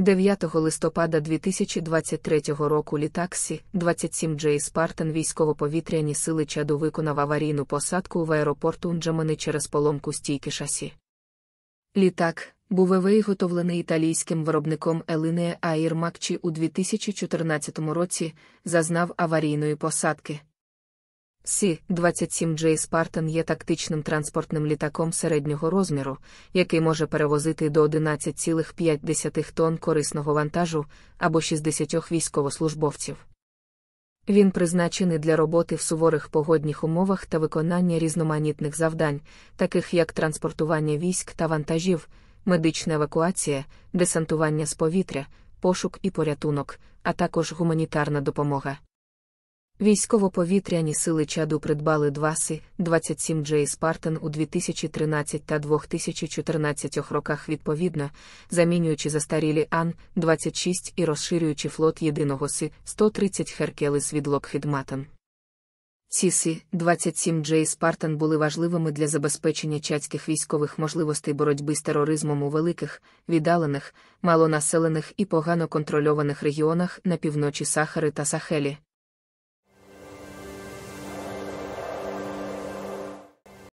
9 листопада 2023 року літаксі 27 Джей Спартан військово-повітряні сили чаду виконав аварійну посадку в аеропорту Нджамани через поломку стійки шасі. Літак був виготовлений італійським виробником Елине Аїрмакчі у 2014 році, зазнав аварійної посадки. Сі 27 J Spartan є тактичним транспортним літаком середнього розміру, який може перевозити до 11,5 тонн корисного вантажу або 60 військовослужбовців. Він призначений для роботи в суворих погодних умовах та виконання різноманітних завдань, таких як транспортування військ та вантажів, медична евакуація, десантування з повітря, пошук і порятунок, а також гуманітарна допомога. Військово-повітряні сили чаду придбали два си 27 Джей Спартан у 2013 та 2014 роках відповідно, замінюючи застарілі Ан-26 і розширюючи флот єдиного си 130 Херкелес від Lockheed Martin. Ці си 27 Джей Спартан були важливими для забезпечення чацьких військових можливостей боротьби з тероризмом у великих, віддалених, малонаселених і погано контрольованих регіонах на півночі Сахари та Сахелі.